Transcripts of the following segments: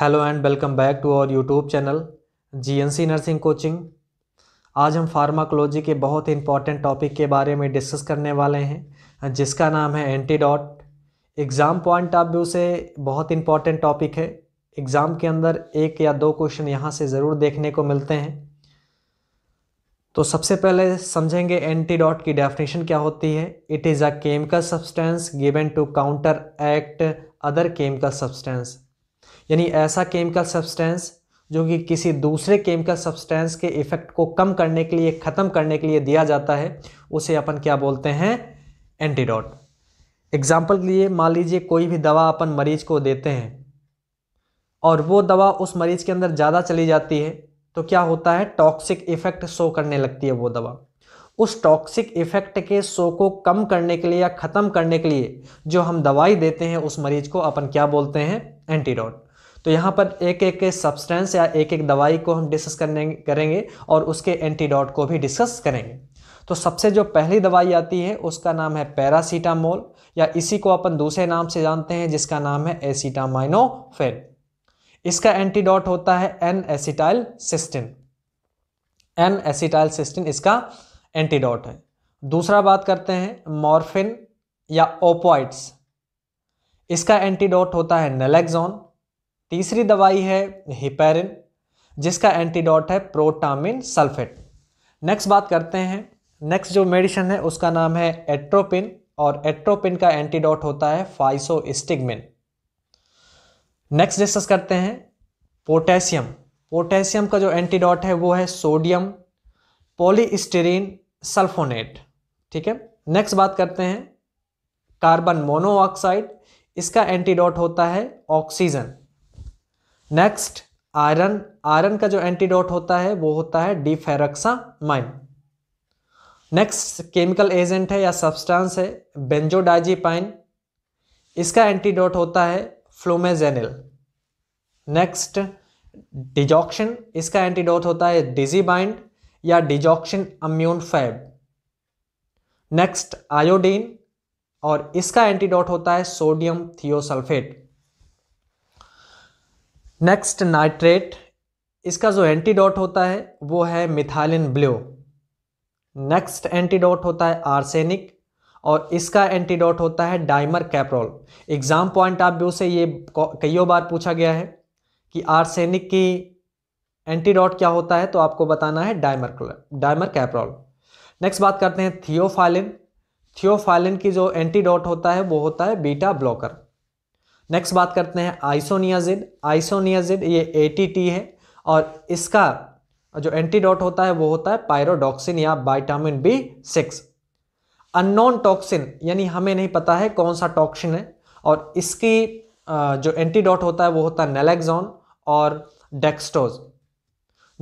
hello and welcome back to our YouTube channel GNC nursing coaching आज हम pharmacology के बहुत ही इंपॉर्टेंट टॉपिक के बारे में डिस्कस करने वाले हैं जिसका नाम है antidote exam point of view से बहुत इंपॉर्टेंट टॉपिक है एग्ज़ाम के अंदर एक या दो क्वेश्चन यहाँ से ज़रूर देखने को मिलते हैं तो सबसे पहले समझेंगे एंटीडॉट की डेफिनेशन क्या होती है it is a chemical substance given to counteract other chemical substance यानी ऐसा केमिकल सब्सटेंस जो कि किसी दूसरे केमिकल सब्सटेंस के इफेक्ट को कम करने के लिए ख़त्म करने के लिए दिया जाता है उसे अपन क्या बोलते हैं एंटीडॉट एग्जाम्पल के लिए मान लीजिए कोई भी दवा अपन मरीज को देते हैं और वो दवा उस मरीज के अंदर ज़्यादा चली जाती है तो क्या होता है टॉक्सिक इफेक्ट शो करने लगती है वो दवा उस टॉक्सिक इफेक्ट के शो को कम करने के लिए या ख़त्म करने के लिए जो हम दवाई देते हैं उस मरीज को अपन क्या बोलते हैं एंटीडोट तो यहाँ पर एक एक सब्सटेंस या एक एक दवाई को हम डिस्कस करने करेंगे और उसके एंटीडोट को भी डिस्कस करेंगे तो सबसे जो पहली दवाई आती है उसका नाम है पैरासीटामोल या इसी को अपन दूसरे नाम से जानते हैं जिसका नाम है एसीटामाइनोफेन इसका एंटीडॉट होता है N acetyl cysteine N acetyl cysteine इसका एंटीडॉट है दूसरा बात करते हैं मॉर्फिन या ओपोइट्स इसका एंटीडॉट होता है नेलेक्जोन तीसरी दवाई है हिपेरिन जिसका एंटीडॉट है प्रोटामिन सल्फेट नेक्स्ट बात करते हैं नेक्स्ट जो मेडिसिन है उसका नाम है एट्रोपिन और एट्रोपिन का एंटीडॉट होता है फाइसोस्टिगमिन नेक्स्ट डिस्कस करते हैं पोटेशियम पोटेशियम का जो एंटीडॉट है वो है सोडियम पॉलीस्टीरीन सल्फोनेट ठीक है नेक्स्ट बात करते हैं कार्बन मोनोऑक्साइड इसका एंटीडोट होता है ऑक्सीजन नेक्स्ट आयरन आयरन का जो एंटीडोट होता है वो होता है माइन नेक्स्ट केमिकल एजेंट है या सब्सटेंस है बेंजोडाइजीपाइन इसका एंटीडोट होता है फ्लोमेजेनिल नेक्स्ट डिजॉक्शन इसका एंटीडोट होता है डिजीबाइंड या digoxin immune fab next iodine और इसका एंटीडॉट होता है सोडियम थियोसल्फेट नेक्स्ट नाइट्रेट इसका जो एंटीडॉट होता है वो है मिथालिन ब्लू नेक्स्ट एंटीडॉट होता है आर्सेनिक और इसका एंटीडॉट होता है डाइमर कैप्रोल एग्ज़ाम पॉइंट आप भी उसे ये कईयों बार पूछा गया है कि आर्सेनिक की एंटीडॉट क्या होता है तो आपको बताना है कलर डायमर कैप्रॉल नेक्स्ट बात करते हैं थियोफाइलिन थियोफाइलिन की जो एंटीडॉट होता है वो होता है बीटा ब्लॉकर नेक्स्ट बात करते हैं आइसोनियाजिड आइसोनियाजिड ये ए है और इसका जो एंटीडॉट होता है वो होता है पायरोडॉक्सिन या vitamin B six unknown toxin यानी हमें नहीं पता है कौन सा टॉक्सिन है और इसकी जो एंटीडॉट होता है वो होता है नेलेक्जॉन और डेक्सटोज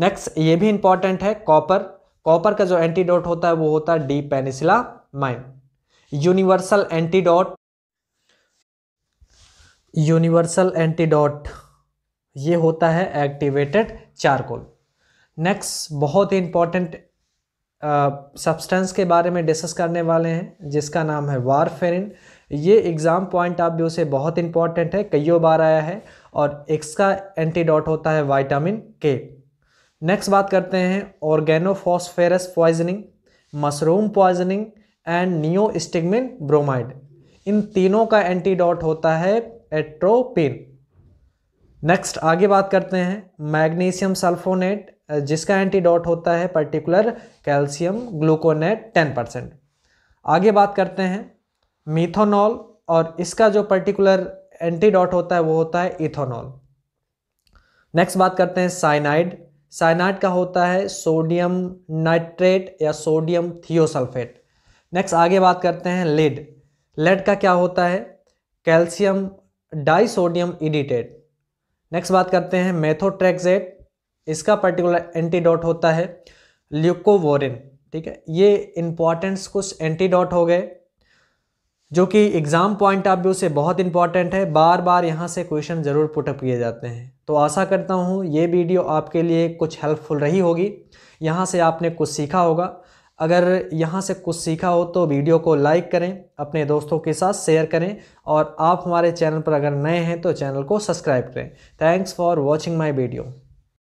नेक्स्ट ये भी इंपॉर्टेंट है कॉपर कॉपर का जो एंटीडोट होता है वो होता है D penicillamine universal antidote universal antidote ये होता है एक्टिवेटेड चारकोल नेक्स्ट बहुत ही इंपॉर्टेंट सब्सटेंस के बारे में डिस्कस करने वाले हैं जिसका नाम है वारफेरिन ये एग्ज़ाम पॉइंट आप व्यू से बहुत इंपॉर्टेंट है कईयों बार आया है और इसका एंटीडोट होता है वाइटामिन के नेक्स्ट बात करते हैं organophosphorus poisoning mushroom poisoning and stigmine bromide इन तीनों का एंटीडॉट होता है एट्रोपिन नेक्स्ट आगे बात करते हैं मैग्नीशियम सल्फोनेट जिसका एंटीडॉट होता है particular calcium gluconate ten percent आगे बात करते हैं मीथोनॉल और इसका जो पर्टिकुलर एंटीडॉट होता है वो होता है इथोनॉल नेक्स्ट बात करते हैं साइनाइड साइनाइड का होता है सोडियम नाइट्रेट या सोडियम थियोसल्फेट नेक्स्ट आगे बात करते हैं लेड लेड का क्या होता है कैल्शियम डाइसोडियम इडिटेट नेक्स्ट बात करते हैं मेथोट्रेक्जेट इसका पर्टिकुलर एंटीडोट होता है ल्यूकोवोरिन ठीक है ये इंपॉर्टेंट्स कुछ एंटीडोट हो गए जो कि एग्ज़ाम पॉइंट ऑफ व्यू से बहुत इंपॉर्टेंट है बार बार यहाँ से क्वेश्चन ज़रूर पुटअप किए जाते हैं तो आशा करता हूँ ये वीडियो आपके लिए कुछ हेल्पफुल रही होगी यहाँ से आपने कुछ सीखा होगा अगर यहाँ से कुछ सीखा हो तो वीडियो को लाइक करें अपने दोस्तों के साथ शेयर करें और आप हमारे चैनल पर अगर नए हैं तो चैनल को सब्सक्राइब करें thanks for watching my video